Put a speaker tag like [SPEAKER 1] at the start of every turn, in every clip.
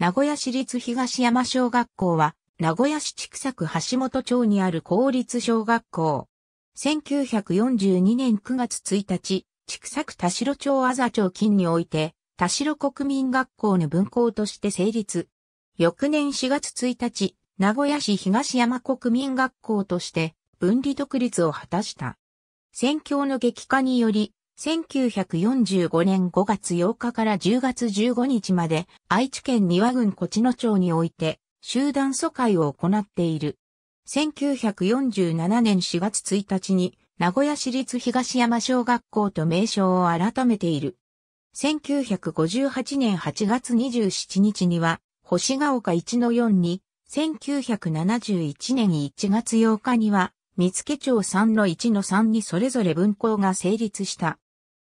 [SPEAKER 1] 名古屋市立東山小学校は、名古屋市千作区橋本町にある公立小学校。1942年9月1日、千作区田代町あざ町近において、田代国民学校の分校として成立。翌年4月1日、名古屋市東山国民学校として、分離独立を果たした。戦況の激化により、1945年5月8日から10月15日まで愛知県庭郡小チ野町において集団疎開を行っている。1947年4月1日に名古屋市立東山小学校と名称を改めている。1958年8月27日には星ヶ丘1-4に、1971年1月8日には、三つ町3-1-3にそれぞれ分校が成立した。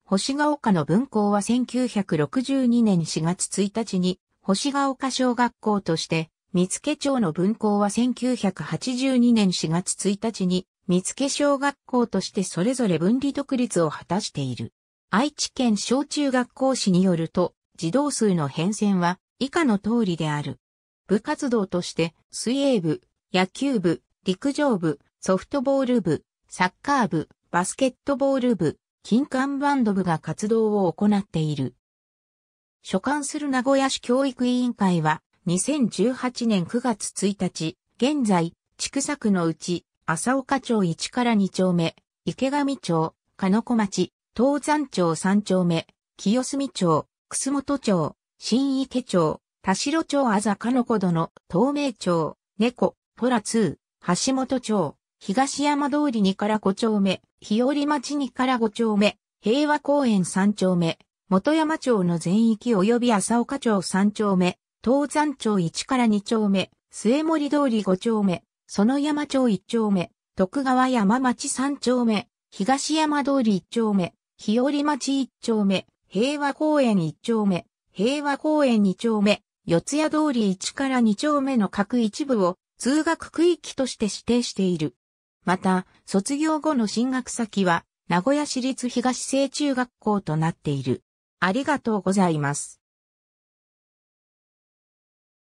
[SPEAKER 1] 星ヶ丘の分校は1962年4月1日に、星ヶ丘小学校として、三付町の分校は1982年4月1日に、三付小学校としてそれぞれ分離独立を果たしている。愛知県小中学校史によると、児童数の変遷は以下の通りである。部活動として、水泳部、野球部、陸上部、ソフトボール部、サッカー部、バスケットボール部、金管バンド部が活動を行っている。所管する名古屋市教育委員会は、2018年9月1日、現在、畜作のうち、浅岡町1から2丁目、池上町、鹿野子町、東山町3丁目、清澄町、楠本町、新池町、田代町あざかのこどの、東名町、猫、ポラ2、橋本町、東山通り2から5丁目、日和町2から5丁目、平和公園3丁目、元山町の全域及び浅岡町3丁目、東山町1から2丁目、末森通り5丁目、その山町1丁目、徳川山町3丁目、東山通り1丁目、日和町1丁目、平和公園1丁目、平和公園2丁目、四谷通り1から2丁目の各一部を通学区域として指定している。また、卒業後の進学先は、名古屋市立東西中学校となっている。ありがとうございます。